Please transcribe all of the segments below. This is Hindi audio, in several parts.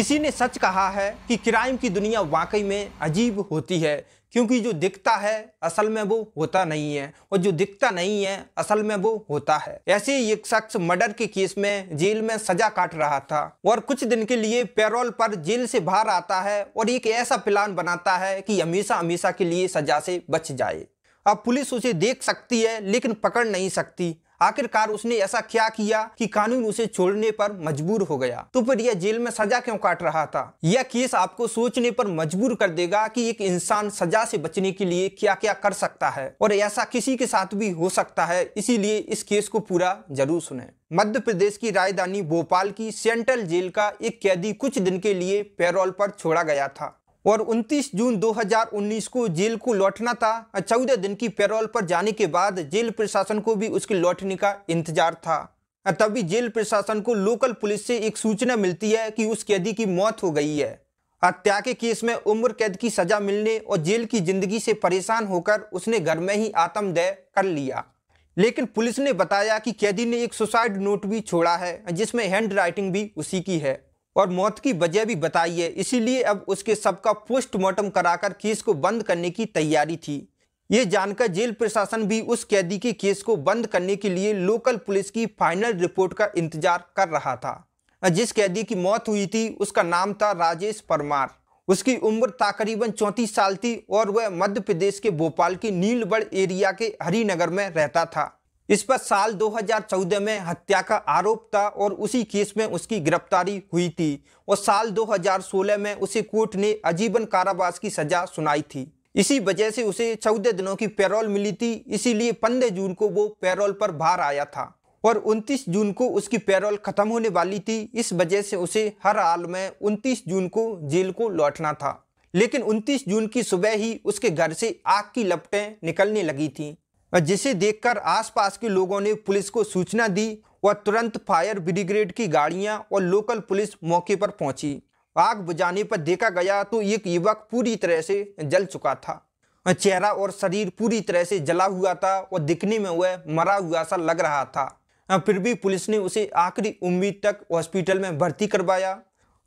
किसी ने सच कहा है कि क्राइम की दुनिया वाकई में अजीब होती है क्योंकि जो दिखता है असल में वो होता नहीं है और जो दिखता नहीं है असल में वो होता है ऐसे ही एक शख्स मर्डर के केस में जेल में सजा काट रहा था और कुछ दिन के लिए पैरोल पर जेल से बाहर आता है और एक ऐसा प्लान बनाता है कि हमेशा हमेशा के लिए सजा से बच जाए अब पुलिस उसे देख सकती है लेकिन पकड़ नहीं सकती आखिरकार उसने ऐसा क्या किया कि कानून उसे छोड़ने पर मजबूर हो गया तो फिर यह जेल में सजा क्यों काट रहा था यह केस आपको सोचने पर मजबूर कर देगा कि एक इंसान सजा से बचने के लिए क्या क्या कर सकता है और ऐसा किसी के साथ भी हो सकता है इसीलिए इस केस को पूरा जरूर सुने मध्य प्रदेश की राजधानी भोपाल की सेंट्रल जेल का एक कैदी कुछ दिन के लिए पैरोल पर छोड़ा गया था और 29 जून 2019 को जेल को लौटना था चौदह दिन की पैरोल पर जाने के बाद जेल प्रशासन को भी उसके लौटने का इंतजार था तभी जेल प्रशासन को लोकल पुलिस से एक सूचना मिलती है कि उस कैदी की मौत हो गई है हत्या के केस में उम्र कैद की सजा मिलने और जेल की जिंदगी से परेशान होकर उसने घर में ही आत्मदय कर लिया लेकिन पुलिस ने बताया कि कैदी ने एक सुसाइड नोट भी छोड़ा है जिसमें हैंड राइटिंग भी उसी की है और मौत की वजह भी बताई है इसीलिए अब उसके सबका पोस्टमार्टम कराकर केस को बंद करने की तैयारी थी ये जानकर जेल प्रशासन भी उस कैदी के केस को बंद करने के लिए लोकल पुलिस की फाइनल रिपोर्ट का इंतजार कर रहा था जिस कैदी की मौत हुई थी उसका नाम था राजेश परमार उसकी उम्र तकरीबन चौंतीस साल थी और वह मध्य प्रदेश के भोपाल के नीलबड़ एरिया के हरिनगर में रहता था इस पर साल 2014 में हत्या का आरोप था और उसी केस में उसकी गिरफ्तारी हुई थी और साल 2016 में उसे कोर्ट ने अजीबन कारावास की सजा सुनाई थी इसी वजह से उसे 14 दिनों की पैरोल मिली थी इसीलिए 15 जून को वो पैरोल पर बाहर आया था और 29 जून को उसकी पैरोल खत्म होने वाली थी इस वजह से उसे हर हाल में उनतीस जून को जेल को लौटना था लेकिन 29 जून की सुबह ही उसके घर से आग की लपटें निकलने लगी थीं जिसे देखकर आसपास के लोगों ने पुलिस को सूचना दी व तुरंत फायर ब्रिगेड की गाड़ियां और लोकल पुलिस मौके पर पहुंची आग बुझाने पर देखा गया तो एक युवक पूरी तरह से जल चुका था चेहरा और शरीर पूरी तरह से जला हुआ था और दिखने में वह मरा हुआ सा लग रहा था फिर भी पुलिस ने उसे आखिरी उम्मीद तक हॉस्पिटल में भर्ती करवाया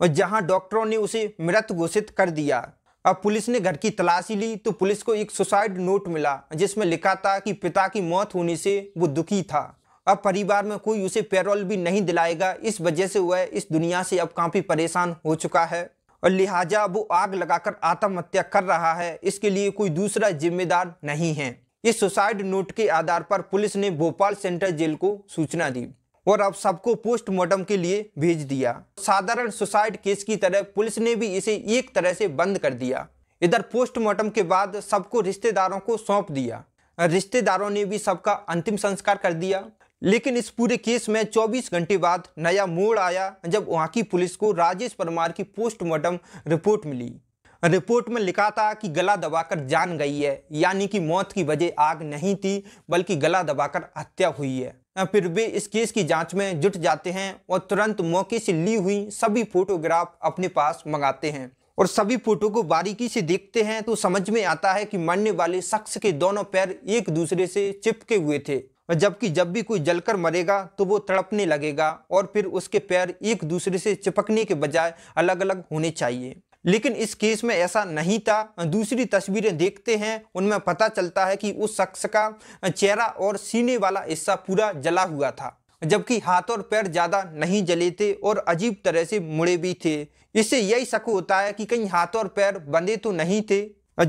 और जहां डॉक्टरों ने उसे मृत घोषित कर दिया अब पुलिस ने घर की तलाशी ली तो पुलिस को एक सुसाइड नोट मिला जिसमें लिखा था कि पिता की मौत होने से वो दुखी था अब परिवार में कोई उसे पैरोल भी नहीं दिलाएगा इस वजह से वह इस दुनिया से अब काफ़ी परेशान हो चुका है और लिहाजा वो आग लगाकर आत्महत्या कर रहा है इसके लिए कोई दूसरा जिम्मेदार नहीं है इस सुसाइड नोट के आधार पर पुलिस ने भोपाल सेंट्रल जेल को सूचना दी और अब सबको पोस्टमार्टम के लिए भेज दिया साधारण सुसाइड केस की तरह पुलिस ने भी इसे एक तरह से बंद कर दिया इधर पोस्टमार्टम के बाद सबको रिश्तेदारों को सौंप दिया रिश्तेदारों ने भी सबका अंतिम संस्कार कर दिया लेकिन इस पूरे केस में 24 घंटे बाद नया मोड़ आया जब वहाँ की पुलिस को राजेश परमार की पोस्टमार्टम रिपोर्ट मिली रिपोर्ट में लिखा था कि गला दबाकर जान गई है यानी कि मौत की वजह आग नहीं थी बल्कि गला दबाकर हत्या हुई है हाँ, फिर वे इस केस की जांच में जुट जाते हैं और तुरंत मौके से ली हुई सभी फोटोग्राफ अपने पास मंगाते हैं और सभी फोटो को बारीकी से देखते हैं तो समझ में आता है कि मरने वाले शख्स के दोनों पैर एक दूसरे से चिपके हुए थे जबकि जब भी कोई जलकर मरेगा तो वो तड़पने लगेगा और फिर उसके पैर एक दूसरे से चिपकने के बजाय अलग अलग होने चाहिए लेकिन इस केस में ऐसा नहीं था दूसरी तस्वीरें देखते हैं उनमें पता चलता है कि उस शख्स का चेहरा और सीने वाला हिस्सा पूरा जला हुआ था जबकि हाथ और पैर ज़्यादा नहीं जले थे और अजीब तरह से मुड़े भी थे इससे यही शक होता है कि कहीं हाथ और पैर बंधे तो नहीं थे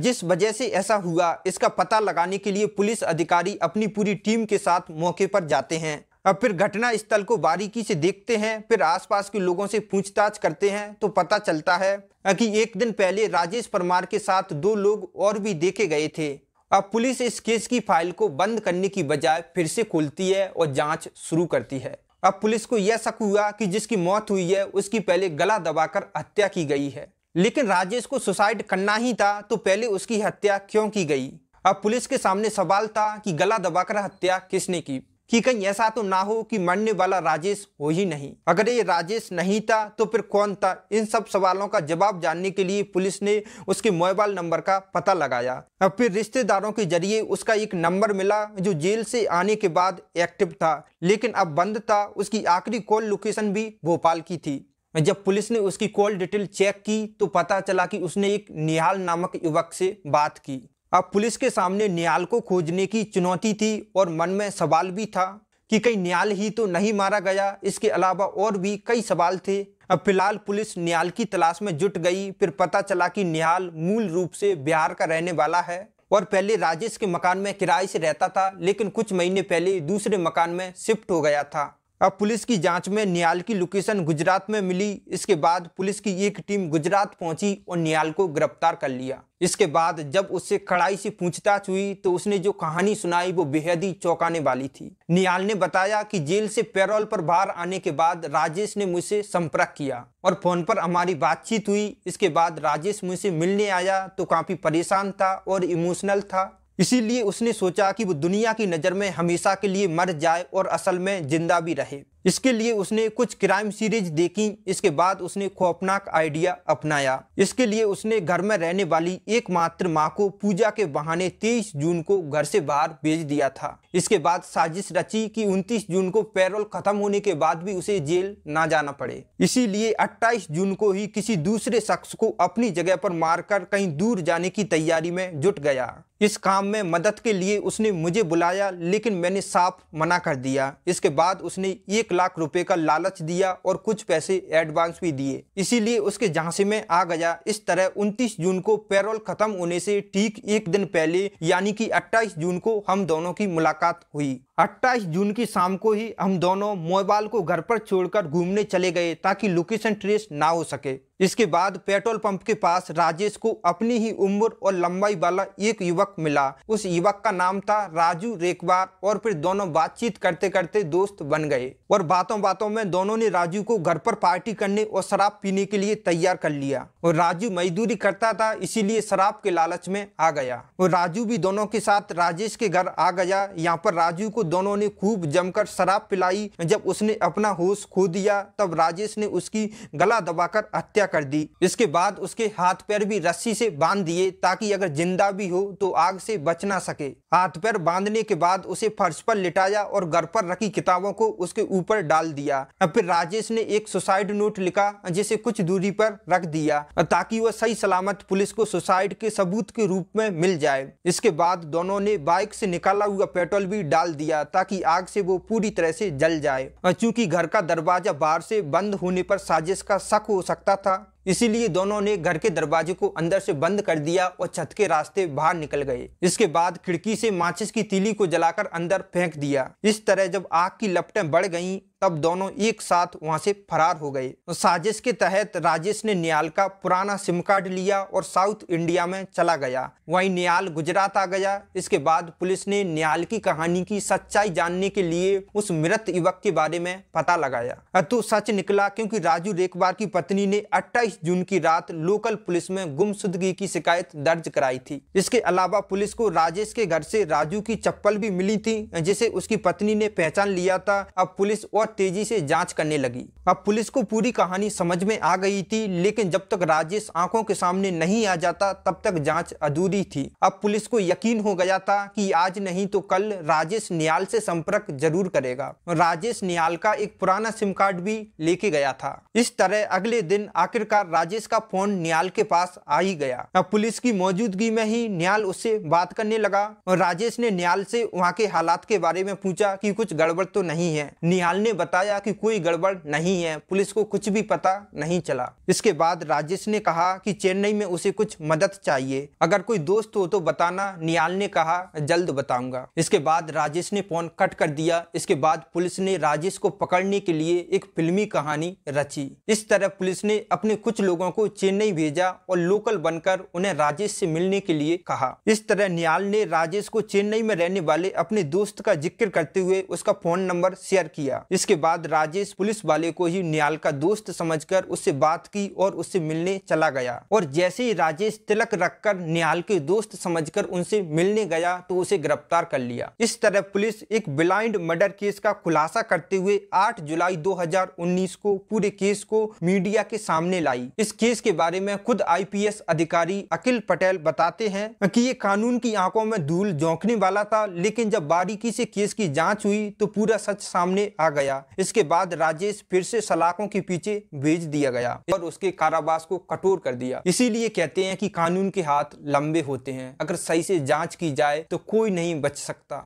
जिस वजह से ऐसा हुआ इसका पता लगाने के लिए पुलिस अधिकारी अपनी पूरी टीम के साथ मौके पर जाते हैं अब फिर घटना स्थल को बारीकी से देखते हैं फिर आसपास के लोगों से पूछताछ करते हैं तो पता चलता है कि एक दिन पहले राजेश परमार के साथ दो लोग और भी देखे गए थे अब पुलिस इस केस की फाइल को बंद करने की बजाय फिर से खोलती है और जांच शुरू करती है अब पुलिस को यह शक हुआ कि जिसकी मौत हुई है उसकी पहले गला दबाकर हत्या की गई है लेकिन राजेश को सुसाइड करना ही था तो पहले उसकी हत्या क्यों की गई अब पुलिस के सामने सवाल था कि गला दबाकर हत्या किसने की कि कहीं ऐसा तो ना हो कि मरने वाला राजेश हो ही नहीं अगर ये राजेश नहीं था तो फिर कौन था इन सब सवालों का जवाब जानने के लिए पुलिस ने उसके मोबाइल नंबर का पता लगाया और फिर रिश्तेदारों के जरिए उसका एक नंबर मिला जो जेल से आने के बाद एक्टिव था लेकिन अब बंद था उसकी आखिरी कॉल लोकेशन भी भोपाल की थी जब पुलिस ने उसकी कॉल डिटेल चेक की तो पता चला कि उसने एक निहाल नामक युवक से बात की अब पुलिस के सामने नियाल को खोजने की चुनौती थी और मन में सवाल भी था कि कहीं नियाल ही तो नहीं मारा गया इसके अलावा और भी कई सवाल थे अब फिलहाल पुलिस न्याल की तलाश में जुट गई फिर पता चला कि न्याल मूल रूप से बिहार का रहने वाला है और पहले राजेश के मकान में किराए से रहता था लेकिन कुछ महीने पहले दूसरे मकान में शिफ्ट हो गया था अब पुलिस की जांच में नियाल की लोकेशन गुजरात में मिली इसके बाद पुलिस की एक टीम गुजरात पहुंची और नियाल को गिरफ्तार कर लिया इसके बाद जब उससे कड़ाई से पूछताछ हुई तो उसने जो कहानी सुनाई वो बेहद ही चौंकाने वाली थी नियाल ने बताया कि जेल से पैरोल पर बाहर आने के बाद राजेश ने मुझसे संपर्क किया और फोन पर हमारी बातचीत हुई इसके बाद राजेश मुझसे मिलने आया तो काफी परेशान था और इमोशनल था इसीलिए उसने सोचा कि वो दुनिया की नज़र में हमेशा के लिए मर जाए और असल में ज़िंदा भी रहे इसके लिए उसने कुछ क्राइम सीरीज देखी इसके बाद उसने खौफनाक आइडिया अपनाया इसके लिए उसने घर में रहने वाली एकमात्र मां को पूजा के बहाने 23 जून को घर से बाहर भेज दिया था इसके बाद साजिश रची कि 29 जून को पैरोल खत्म होने के बाद भी उसे जेल ना जाना पड़े इसीलिए 28 जून को ही किसी दूसरे शख्स को अपनी जगह पर मारकर कहीं दूर जाने की तैयारी में जुट गया इस काम में मदद के लिए उसने मुझे बुलाया लेकिन मैंने साफ मना कर दिया इसके बाद उसने एक लाख रुपए का लालच दिया और कुछ पैसे एडवांस भी दिए इसीलिए उसके झांसे में आ गया इस तरह 29 जून को पेरोल खत्म होने से ठीक एक दिन पहले यानी कि 28 जून को हम दोनों की मुलाकात हुई अट्ठाईस जून की शाम को ही हम दोनों मोबाइल को घर पर छोड़कर घूमने चले गए ताकि लोकेशन ट्रेस ना हो सके इसके बाद पेट्रोल पंप के पास राजेश को अपनी ही उम्र और लंबाई वाला एक युवक मिला उस युवक का नाम था राजू रेखवार और फिर दोनों बातचीत करते करते दोस्त बन गए और बातों बातों में दोनों ने राजू को घर पर पार्टी करने और शराब पीने के लिए तैयार कर लिया और राजू मजदूरी करता था इसीलिए शराब के लालच में आ गया और राजू भी दोनों के साथ राजेश के घर आ गया यहाँ पर राजू को दोनों ने खूब जमकर शराब पिलाई जब उसने अपना होश खो दिया तब राजेश ने उसकी गला दबाकर हत्या कर दी इसके बाद उसके हाथ पैर भी रस्सी से बांध दिए ताकि अगर जिंदा भी हो तो आग से बच ना सके हाथ पैर बांधने के बाद उसे फर्श पर लिटाया और घर पर रखी किताबों को उसके ऊपर डाल दिया फिर राजेश ने एक सुसाइड नोट लिखा जिसे कुछ दूरी पर रख दिया ताकि वह सही सलामत पुलिस को सुसाइड के सबूत के रूप में मिल जाए इसके बाद दोनों ने बाइक से निकाला हुआ पेट्रोल भी डाल दिया दिया ताकि आग से वो पूरी तरह से जल जाए चूंकि घर का दरवाजा बाहर से बंद होने पर साजिश का शक हो सकता था इसीलिए दोनों ने घर के दरवाजे को अंदर से बंद कर दिया और छत के रास्ते बाहर निकल गए इसके बाद खिड़की से माचिस की तीली को जलाकर अंदर फेंक दिया इस तरह जब आग की लपटें बढ़ गईं तब दोनों एक साथ वहां से फरार हो गए तो साजिश के तहत राजेश ने नियाल का पुराना सिम कार्ड लिया और साउथ इंडिया में चला गया वहीं नियाल गुजरात आ गया इसके बाद पुलिस ने नियाल की कहानी की सच्चाई जानने के लिए उस मृत युवक के बारे में पता लगाया अतु सच निकला क्योंकि राजू रेखबार की पत्नी ने अट्ठाईस 28 जून की रात लोकल पुलिस में गुमशुदगी की शिकायत दर्ज कराई थी इसके अलावा पुलिस को राजेश के घर से राजू की चप्पल भी मिली थी जिसे उसकी पत्नी ने पहचान लिया था अब पुलिस और तेजी से जांच करने लगी अब पुलिस को पूरी कहानी समझ में आ गई थी लेकिन जब तक राजेश आंखों के सामने नहीं आ जाता तब तक जांच अधूरी थी अब पुलिस को यकीन हो गया था कि आज नहीं तो कल राजेश नियाल से संपर्क जरूर करेगा राजेश नियाल का एक पुराना सिम कार्ड भी लेके गया था इस तरह अगले दिन आखिरकार बार राजेश का फोन न्याल के पास आ ही गया अब पुलिस की मौजूदगी में ही न्याल उससे बात करने लगा और राजेश ने न्याल से वहाँ के हालात के बारे में पूछा कि कुछ गड़बड़ तो नहीं है नियाल ने बताया कि कोई गड़बड़ नहीं है पुलिस को कुछ भी पता नहीं चला इसके बाद राजेश ने कहा कि चेन्नई में उसे कुछ मदद चाहिए अगर कोई दोस्त हो तो बताना नियाल ने कहा जल्द बताऊंगा इसके बाद राजेश ने फोन कट कर दिया इसके बाद पुलिस ने राजेश को पकड़ने के लिए एक फिल्मी कहानी रची इस तरह पुलिस ने अपने कुछ कुछ लोगों को चेन्नई भेजा और लोकल बनकर उन्हें राजेश से मिलने के लिए कहा इस तरह नियाल ने राजेश को चेन्नई में रहने वाले अपने दोस्त का जिक्र करते हुए उसका फोन नंबर शेयर किया इसके बाद राजेश पुलिस वाले को ही नियाल का दोस्त समझ उससे बात की और उससे मिलने चला गया और जैसे ही राजेश तिलक रखकर निहाल के दोस्त समझ उनसे मिलने गया तो उसे गिरफ्तार कर लिया इस तरह पुलिस एक ब्लाइंड मर्डर केस का खुलासा करते हुए 8 जुलाई 2019 को पूरे केस को मीडिया के सामने लाई आई इस केस के बारे में खुद आईपीएस अधिकारी अखिल पटेल बताते हैं कि ये कानून की आंखों में धूल झोंकने वाला था लेकिन जब बारीकी से केस की जांच हुई तो पूरा सच सामने आ गया इसके बाद राजेश फिर से सलाखों के पीछे भेज दिया गया और उसके कारावास को कठोर कर दिया इसीलिए कहते हैं की कानून के हाथ लंबे होते हैं अगर सही से जाँच की जाए तो कोई नहीं बच सकता